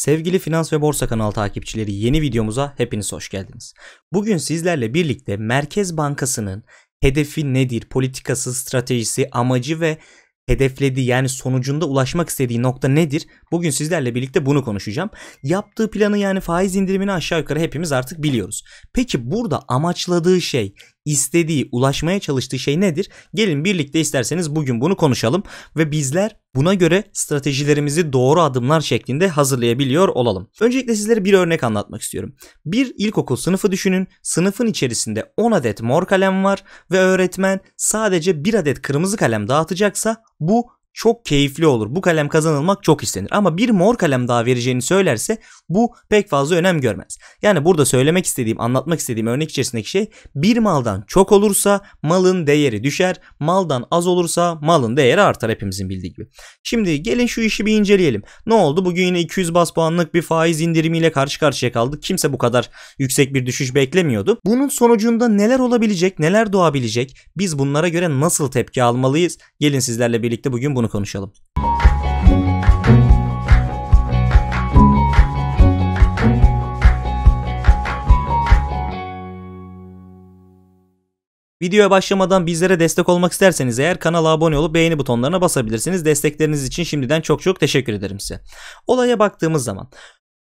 Sevgili Finans ve Borsa Kanal takipçileri yeni videomuza hepiniz hoş geldiniz. Bugün sizlerle birlikte Merkez Bankası'nın hedefi nedir, politikası, stratejisi, amacı ve hedeflediği yani sonucunda ulaşmak istediği nokta nedir? Bugün sizlerle birlikte bunu konuşacağım. Yaptığı planı yani faiz indirimini aşağı yukarı hepimiz artık biliyoruz. Peki burada amaçladığı şey istediği, ulaşmaya çalıştığı şey nedir? Gelin birlikte isterseniz bugün bunu konuşalım ve bizler buna göre stratejilerimizi doğru adımlar şeklinde hazırlayabiliyor olalım. Öncelikle sizlere bir örnek anlatmak istiyorum. Bir ilkokul sınıfı düşünün. Sınıfın içerisinde 10 adet mor kalem var ve öğretmen sadece 1 adet kırmızı kalem dağıtacaksa bu çok keyifli olur. Bu kalem kazanılmak çok istenir. Ama bir mor kalem daha vereceğini söylerse bu pek fazla önem görmez. Yani burada söylemek istediğim, anlatmak istediğim örnek içerisindeki şey bir maldan çok olursa malın değeri düşer. Maldan az olursa malın değeri artar hepimizin bildiği gibi. Şimdi gelin şu işi bir inceleyelim. Ne oldu? Bugün yine 200 bas puanlık bir faiz indirimiyle karşı karşıya kaldık. Kimse bu kadar yüksek bir düşüş beklemiyordu. Bunun sonucunda neler olabilecek, neler doğabilecek? Biz bunlara göre nasıl tepki almalıyız? Gelin sizlerle birlikte bugün bunu bunu konuşalım. Videoya başlamadan bizlere destek olmak isterseniz eğer kanala abone olup beğeni butonlarına basabilirsiniz. Destekleriniz için şimdiden çok çok teşekkür ederim size. Olaya baktığımız zaman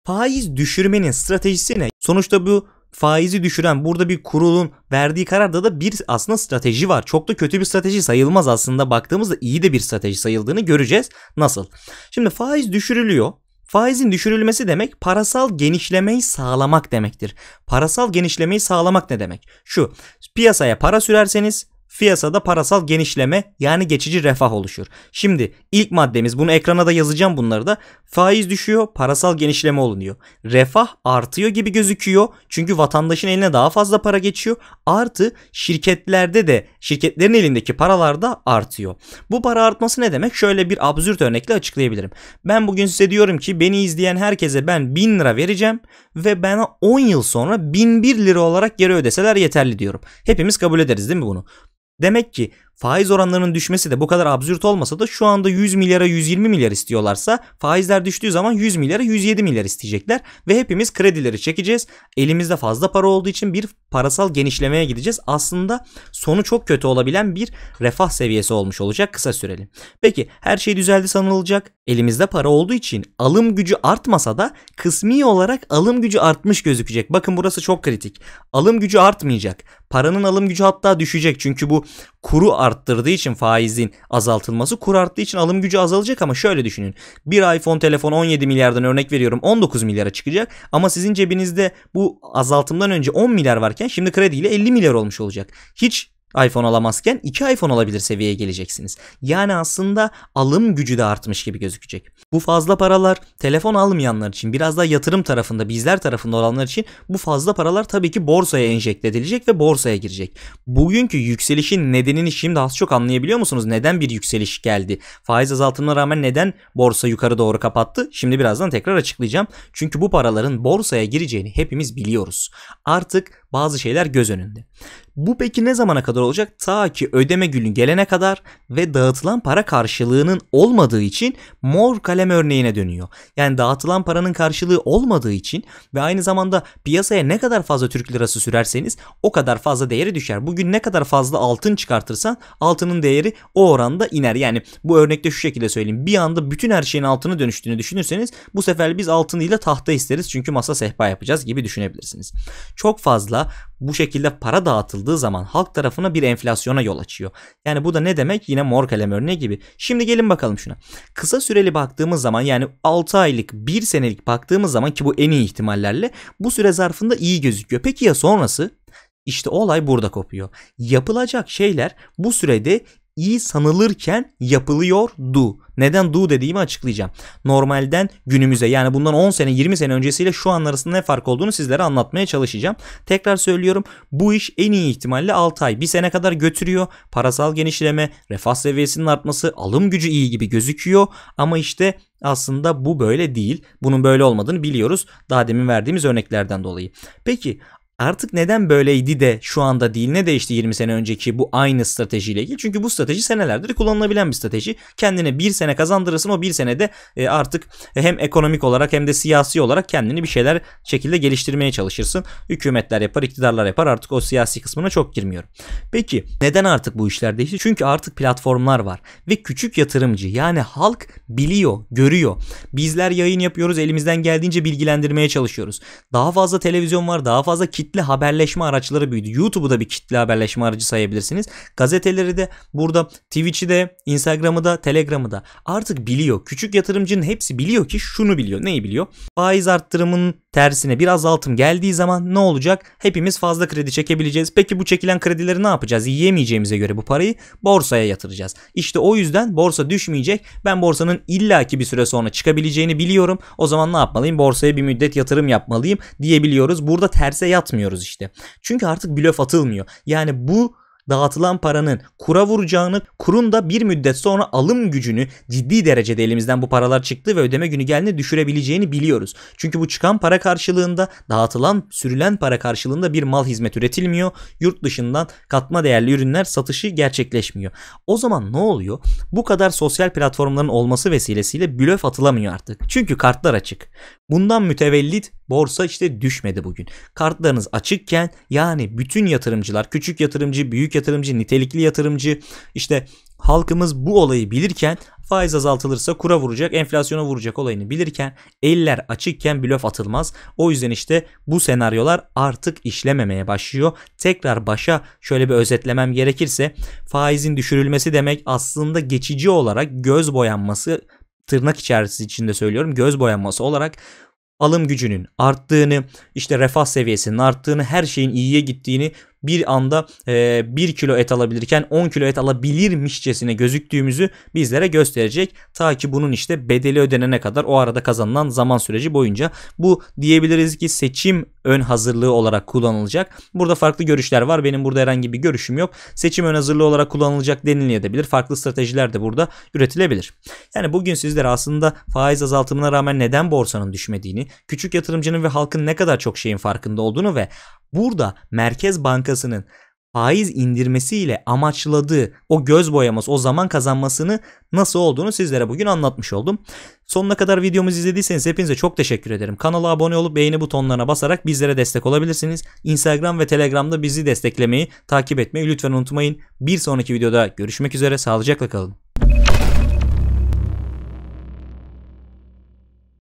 Faiz düşürmenin stratejisi ne? Sonuçta bu faizi düşüren burada bir kurulun verdiği kararda da bir aslında strateji var. Çok da kötü bir strateji sayılmaz aslında baktığımızda iyi de bir strateji sayıldığını göreceğiz. Nasıl? Şimdi faiz düşürülüyor. Faizin düşürülmesi demek parasal genişlemeyi sağlamak demektir. Parasal genişlemeyi sağlamak ne demek? Şu piyasaya para sürerseniz Piyasada parasal genişleme yani geçici refah oluşur. Şimdi ilk maddemiz bunu ekrana da yazacağım bunları da. Faiz düşüyor, parasal genişleme olunuyor. Refah artıyor gibi gözüküyor. Çünkü vatandaşın eline daha fazla para geçiyor. Artı şirketlerde de şirketlerin elindeki paralar da artıyor. Bu para artması ne demek? Şöyle bir absürt örnekle açıklayabilirim. Ben bugün size diyorum ki beni izleyen herkese ben 1000 lira vereceğim ve bana 10 yıl sonra 1001 lira olarak geri ödeseler yeterli diyorum. Hepimiz kabul ederiz değil mi bunu? Demek ki Faiz oranlarının düşmesi de bu kadar absürt olmasa da şu anda 100 milyara 120 milyar istiyorlarsa faizler düştüğü zaman 100 milyara 107 milyar isteyecekler ve hepimiz kredileri çekeceğiz. Elimizde fazla para olduğu için bir parasal genişlemeye gideceğiz. Aslında sonu çok kötü olabilen bir refah seviyesi olmuş olacak kısa süreli. Peki her şey düzeldi sanılacak. Elimizde para olduğu için alım gücü artmasa da kısmi olarak alım gücü artmış gözükecek. Bakın burası çok kritik. Alım gücü artmayacak. Paranın alım gücü hatta düşecek çünkü bu kuru arttırdığı için faizin azaltılması kur arttığı için alım gücü azalacak ama şöyle düşünün. Bir iPhone telefon 17 milyardan örnek veriyorum 19 milyara çıkacak ama sizin cebinizde bu azaltımdan önce 10 milyar varken şimdi krediyle 50 milyar olmuş olacak. Hiç iPhone alamazken 2 iPhone alabilir seviyeye geleceksiniz. Yani aslında alım gücü de artmış gibi gözükecek. Bu fazla paralar telefon almayanlar için biraz daha yatırım tarafında bizler tarafında olanlar için bu fazla paralar tabii ki borsaya enjekte edilecek ve borsaya girecek. Bugünkü yükselişin nedenini şimdi az çok anlayabiliyor musunuz? Neden bir yükseliş geldi? Faiz azaltımına rağmen neden borsa yukarı doğru kapattı? Şimdi birazdan tekrar açıklayacağım. Çünkü bu paraların borsaya gireceğini hepimiz biliyoruz. Artık bazı şeyler göz önünde. Bu peki ne zamana kadar olacak? Ta ki ödeme günü gelene kadar ve dağıtılan para karşılığının olmadığı için mor kalem örneğine dönüyor. Yani dağıtılan paranın karşılığı olmadığı için ve aynı zamanda piyasaya ne kadar fazla Türk lirası sürerseniz o kadar fazla değeri düşer. Bugün ne kadar fazla altın çıkartırsan altının değeri o oranda iner. Yani bu örnekte şu şekilde söyleyeyim. Bir anda bütün her şeyin altına dönüştüğünü düşünürseniz bu sefer biz altınıyla tahta isteriz çünkü masa sehpa yapacağız gibi düşünebilirsiniz. Çok fazla bu şekilde para dağıtıldığı zaman halk tarafına bir enflasyona yol açıyor. Yani bu da ne demek? Yine mor kalem örneği gibi. Şimdi gelin bakalım şuna. Kısa süreli baktığımız zaman yani 6 aylık 1 senelik baktığımız zaman ki bu en iyi ihtimallerle bu süre zarfında iyi gözüküyor. Peki ya sonrası? İşte olay burada kopuyor. Yapılacak şeyler bu sürede iyi sanılırken yapılıyordu. Neden do dediğimi açıklayacağım. Normalden günümüze yani bundan 10 sene 20 sene öncesiyle şu an arasında ne fark olduğunu sizlere anlatmaya çalışacağım. Tekrar söylüyorum bu iş en iyi ihtimalle 6 ay 1 sene kadar götürüyor. Parasal genişleme, refah seviyesinin artması, alım gücü iyi gibi gözüküyor ama işte aslında bu böyle değil. Bunun böyle olmadığını biliyoruz. Daha demin verdiğimiz örneklerden dolayı. Peki artık neden böyleydi de şu anda değil ne değişti 20 sene önceki bu aynı stratejiyle ilgili. Çünkü bu strateji senelerdir kullanılabilen bir strateji. Kendine bir sene kazandırırsın o bir senede e, artık hem ekonomik olarak hem de siyasi olarak kendini bir şeyler şekilde geliştirmeye çalışırsın. Hükümetler yapar, iktidarlar yapar artık o siyasi kısmına çok girmiyorum. Peki neden artık bu işler değişti? Çünkü artık platformlar var ve küçük yatırımcı yani halk biliyor, görüyor. Bizler yayın yapıyoruz elimizden geldiğince bilgilendirmeye çalışıyoruz. Daha fazla televizyon var, daha fazla kit kitle haberleşme araçları büyüdü. YouTube'u da bir kitle haberleşme aracı sayabilirsiniz. Gazeteleri de burada Twitch'i de Instagram'ı da Telegram'ı da artık biliyor. Küçük yatırımcının hepsi biliyor ki şunu biliyor. Neyi biliyor? Faiz arttırımın tersine bir azaltım geldiği zaman ne olacak? Hepimiz fazla kredi çekebileceğiz. Peki bu çekilen kredileri ne yapacağız? Yiyemeyeceğimize göre bu parayı borsaya yatıracağız. İşte o yüzden borsa düşmeyecek. Ben borsanın illaki bir süre sonra çıkabileceğini biliyorum. O zaman ne yapmalıyım? Borsaya bir müddet yatırım yapmalıyım diyebiliyoruz. Burada terse yatmıyor göremiyoruz işte. Çünkü artık blöf atılmıyor. Yani bu dağıtılan paranın kura vuracağını, kurun da bir müddet sonra alım gücünü ciddi derecede elimizden bu paralar çıktı ve ödeme günü geldiğinde düşürebileceğini biliyoruz. Çünkü bu çıkan para karşılığında dağıtılan, sürülen para karşılığında bir mal hizmet üretilmiyor. Yurt dışından katma değerli ürünler satışı gerçekleşmiyor. O zaman ne oluyor? Bu kadar sosyal platformların olması vesilesiyle blöf atılamıyor artık. Çünkü kartlar açık. Bundan mütevellit Borsa işte düşmedi bugün. Kartlarınız açıkken yani bütün yatırımcılar küçük yatırımcı, büyük yatırımcı, nitelikli yatırımcı işte halkımız bu olayı bilirken faiz azaltılırsa kura vuracak, enflasyona vuracak olayını bilirken eller açıkken blöf atılmaz. O yüzden işte bu senaryolar artık işlememeye başlıyor. Tekrar başa şöyle bir özetlemem gerekirse faizin düşürülmesi demek aslında geçici olarak göz boyanması tırnak içerisinde söylüyorum göz boyanması olarak alım gücünün arttığını, işte refah seviyesinin arttığını, her şeyin iyiye gittiğini bir anda e, 1 kilo et alabilirken 10 kilo et alabilirmişçesine gözüktüğümüzü bizlere gösterecek. Ta ki bunun işte bedeli ödenene kadar o arada kazanılan zaman süreci boyunca bu diyebiliriz ki seçim ön hazırlığı olarak kullanılacak. Burada farklı görüşler var. Benim burada herhangi bir görüşüm yok. Seçim ön hazırlığı olarak kullanılacak denilebilir. Farklı stratejiler de burada üretilebilir. Yani bugün sizlere aslında faiz azaltımına rağmen neden borsanın düşmediğini, küçük yatırımcının ve halkın ne kadar çok şeyin farkında olduğunu ve burada Merkez Banka Bankası'nın faiz indirmesiyle amaçladığı o göz boyaması, o zaman kazanmasını nasıl olduğunu sizlere bugün anlatmış oldum. Sonuna kadar videomuzu izlediyseniz hepinize çok teşekkür ederim. Kanala abone olup beğeni butonlarına basarak bizlere destek olabilirsiniz. Instagram ve Telegram'da bizi desteklemeyi, takip etmeyi lütfen unutmayın. Bir sonraki videoda görüşmek üzere, sağlıcakla kalın.